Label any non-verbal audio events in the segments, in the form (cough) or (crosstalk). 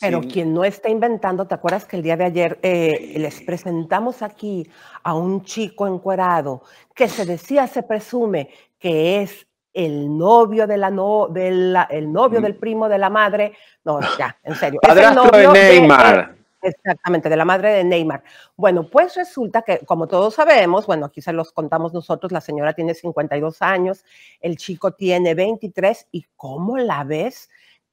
Pero quien no está inventando, ¿te acuerdas que el día de ayer eh, les presentamos aquí a un chico encuerado que se decía, se presume que es el novio de la no, de el novio mm. del primo de la madre? No, ya, en serio. de Neymar. (laughs) exactamente, de la madre de Neymar. Bueno, pues resulta que, como todos sabemos, bueno, aquí se los contamos nosotros, la señora tiene 52 años, el chico tiene 23, ¿y cómo la ves?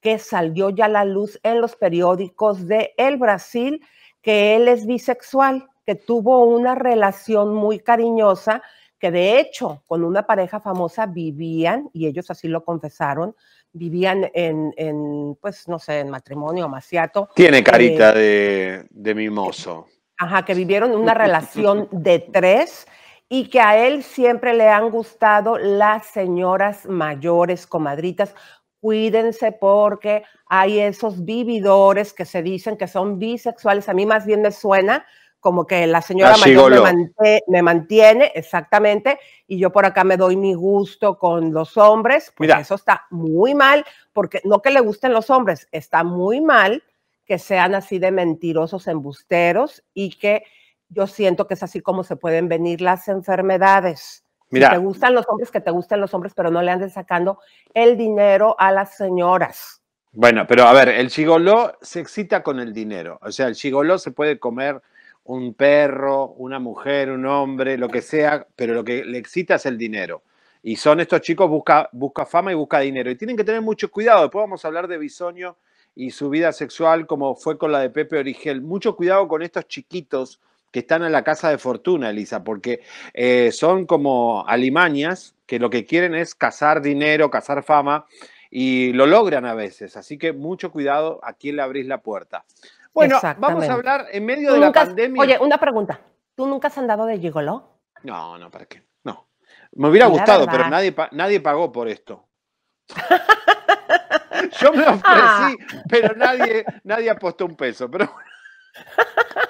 que salió ya a la luz en los periódicos de El Brasil, que él es bisexual, que tuvo una relación muy cariñosa, que de hecho con una pareja famosa vivían, y ellos así lo confesaron, vivían en, en pues no sé, en matrimonio, maciato. Tiene eh, carita de, de mimoso. Ajá, que vivieron una relación de tres y que a él siempre le han gustado las señoras mayores, comadritas, cuídense porque hay esos vividores que se dicen que son bisexuales. A mí más bien me suena como que la señora mayor me, mantiene, exactamente, y yo por acá me doy mi gusto con los hombres, eso está muy mal, porque no que le gusten los hombres, está muy mal que sean así de mentirosos, embusteros, y que yo siento que es así como se pueden venir las enfermedades te gustan los hombres, que te gustan los hombres, pero no le andes sacando el dinero a las señoras. Bueno, pero a ver, el chigoló se excita con el dinero. O sea, el chigoló se puede comer un perro, una mujer, un hombre, lo que sea, pero lo que le excita es el dinero. Y son estos chicos busca, busca fama y busca dinero. Y tienen que tener mucho cuidado. Después vamos a hablar de Bisoño y su vida sexual, como fue con la de Pepe Origel. Mucho cuidado con estos chiquitos que están en la casa de fortuna, Elisa, porque eh, son como alimañas que lo que quieren es cazar dinero, cazar fama, y lo logran a veces. Así que mucho cuidado a quién le abrís la puerta. Bueno, vamos a hablar en medio de la pandemia. Oye, una pregunta. ¿Tú nunca has andado de gigolo? No, no, ¿para qué? No. Me hubiera gustado, pero nadie, nadie pagó por esto. (laughs) Yo me ofrecí, ah. pero nadie, nadie apostó un peso. Pero (laughs)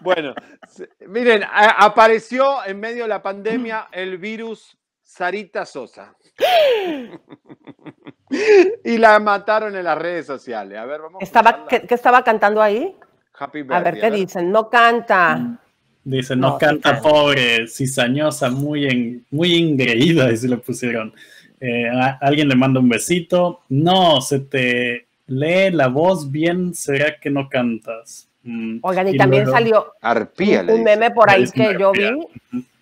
Bueno, (laughs) miren, apareció en medio de la pandemia el virus Sarita Sosa. (laughs) y la mataron en las redes sociales. Estaba, ¿qué, estaba cantando ahí? Happy birthday, a ver qué dicen. No canta. Dicen, no, canta, pobre, cizañosa, muy, en, muy ingreída, y (laughs) se lo pusieron. Eh, alguien le manda un besito. No, se te lee la voz bien, será que no cantas. Oigan, y, también salió un, meme por ahí que yo vi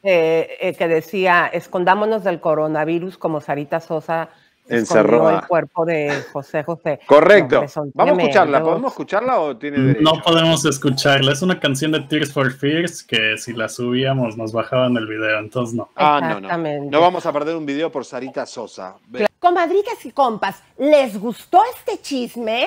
eh, eh, que decía, escondámonos del coronavirus como Sarita Sosa encerró el cuerpo de José José. (laughs) Correcto. Vamos a escucharla. ¿Podemos escucharla o tiene No podemos escucharla. Es una canción de Tears for Fears que si la subíamos nos bajaban el video, entonces no. Ah, no, no. No vamos a perder un video por Sarita Sosa. con Comadritas y compas, ¿les gustó este chisme?